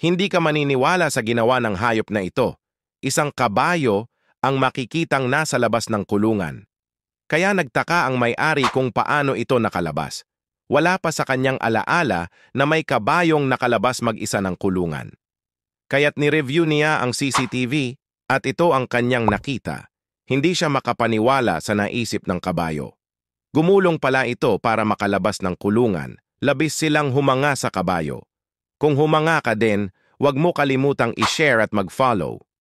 Hindi ka maniniwala sa ginawa ng hayop na ito. Isang kabayo ang makikitang nasa labas ng kulungan. Kaya nagtaka ang may-ari kung paano ito nakalabas. Wala pa sa kanyang alaala na may kabayong nakalabas mag-isa ng kulungan. Kaya't ni-review niya ang CCTV at ito ang kanyang nakita. Hindi siya makapaniwala sa naisip ng kabayo. Gumulong pala ito para makalabas ng kulungan, labis silang humanga sa kabayo. Kung humanga ka din, huwag mo kalimutang i-share at mag-follow.